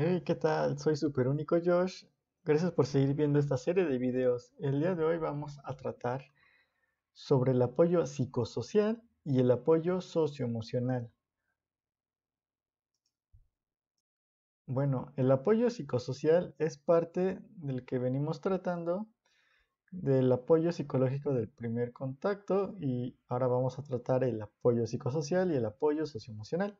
Hey, ¿qué tal? Soy Super Único Josh. Gracias por seguir viendo esta serie de videos. El día de hoy vamos a tratar sobre el apoyo psicosocial y el apoyo socioemocional. Bueno, el apoyo psicosocial es parte del que venimos tratando del apoyo psicológico del primer contacto y ahora vamos a tratar el apoyo psicosocial y el apoyo socioemocional.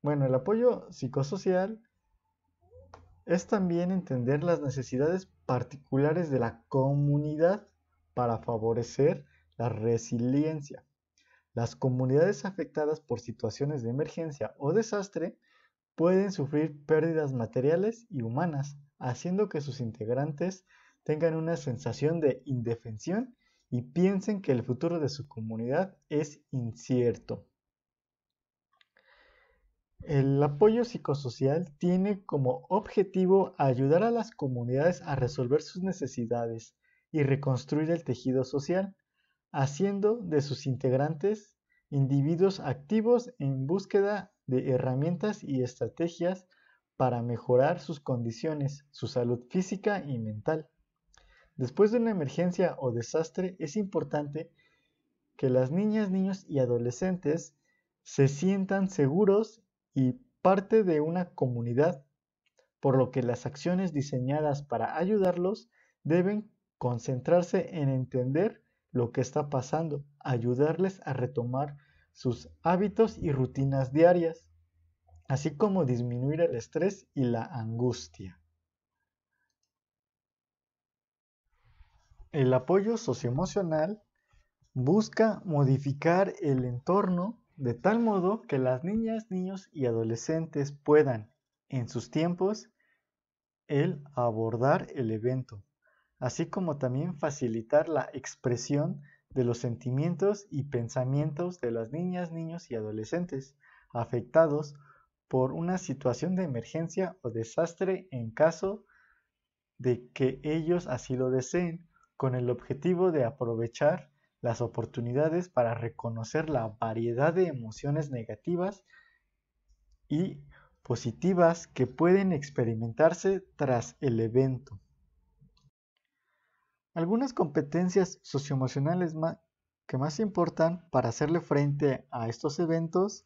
Bueno, el apoyo psicosocial es también entender las necesidades particulares de la comunidad para favorecer la resiliencia. Las comunidades afectadas por situaciones de emergencia o desastre pueden sufrir pérdidas materiales y humanas, haciendo que sus integrantes tengan una sensación de indefensión y piensen que el futuro de su comunidad es incierto. El apoyo psicosocial tiene como objetivo ayudar a las comunidades a resolver sus necesidades y reconstruir el tejido social, haciendo de sus integrantes individuos activos en búsqueda de herramientas y estrategias para mejorar sus condiciones, su salud física y mental. Después de una emergencia o desastre, es importante que las niñas, niños y adolescentes se sientan seguros y parte de una comunidad, por lo que las acciones diseñadas para ayudarlos deben concentrarse en entender lo que está pasando, ayudarles a retomar sus hábitos y rutinas diarias, así como disminuir el estrés y la angustia. El apoyo socioemocional busca modificar el entorno de tal modo que las niñas, niños y adolescentes puedan, en sus tiempos, el abordar el evento, así como también facilitar la expresión de los sentimientos y pensamientos de las niñas, niños y adolescentes afectados por una situación de emergencia o desastre en caso de que ellos así lo deseen, con el objetivo de aprovechar las oportunidades para reconocer la variedad de emociones negativas y positivas que pueden experimentarse tras el evento. Algunas competencias socioemocionales que más importan para hacerle frente a estos eventos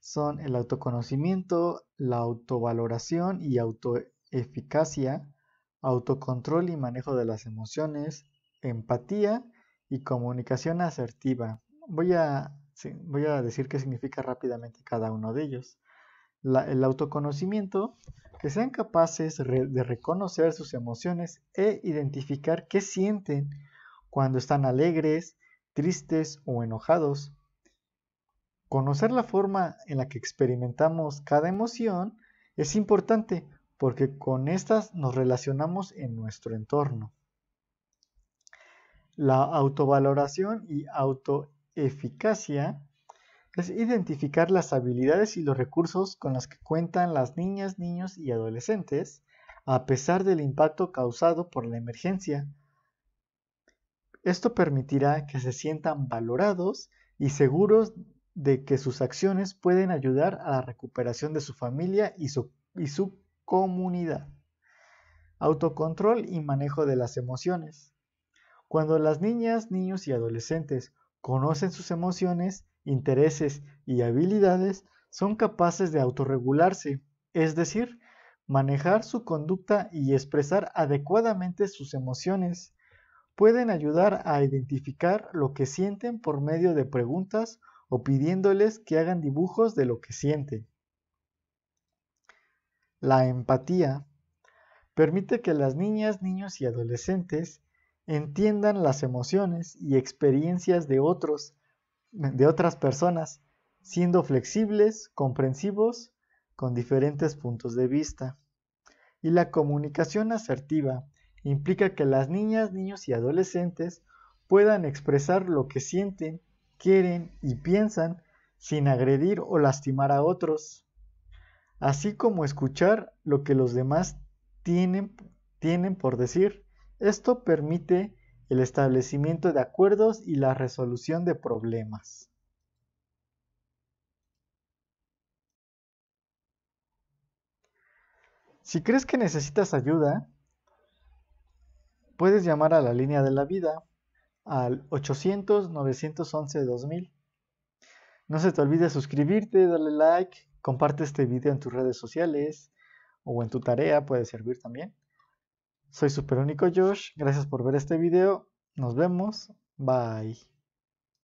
son el autoconocimiento, la autovaloración y autoeficacia, autocontrol y manejo de las emociones, empatía y comunicación asertiva. Voy a, voy a decir qué significa rápidamente cada uno de ellos. el autoconocimiento, que sean capaces de reconocer sus emociones e identificar qué sienten cuando están alegres, tristes o enojados. Conocer la forma en la que experimentamos cada emoción es importante porque con estas nos relacionamos en nuestro entorno. La autovaloración y autoeficacia es identificar las habilidades y los recursos con los que cuentan las niñas, niños y adolescentes, a pesar del impacto causado por la emergencia. Esto permitirá que se sientan valorados y seguros de que sus acciones pueden ayudar a la recuperación de su familia y su, y su comunidad. Autocontrol y manejo de las emociones. Cuando las niñas, niños y adolescentes conocen sus emociones, intereses y habilidades, son capaces de autorregularse, es decir, manejar su conducta y expresar adecuadamente sus emociones. Pueden ayudar a identificar lo que sienten por medio de preguntas o pidiéndoles que hagan dibujos de lo que sienten. La empatía permite que las niñas, niños y adolescentes entiendan las emociones y experiencias de otros, de otras personas, siendo flexibles, comprensivos, con diferentes puntos de vista. Y la comunicación asertiva implica que las niñas, niños y adolescentes puedan expresar lo que sienten, quieren y piensan sin agredir o lastimar a otros, así como escuchar lo que los demás tienen, tienen por decir esto permite el establecimiento de acuerdos y la resolución de problemas. Si crees que necesitas ayuda, puedes llamar a la línea de la vida al 800-911-2000. No se te olvide suscribirte, darle like, comparte este video en tus redes sociales o en tu tarea, puede servir también. Soy Único Josh, gracias por ver este video, nos vemos, bye.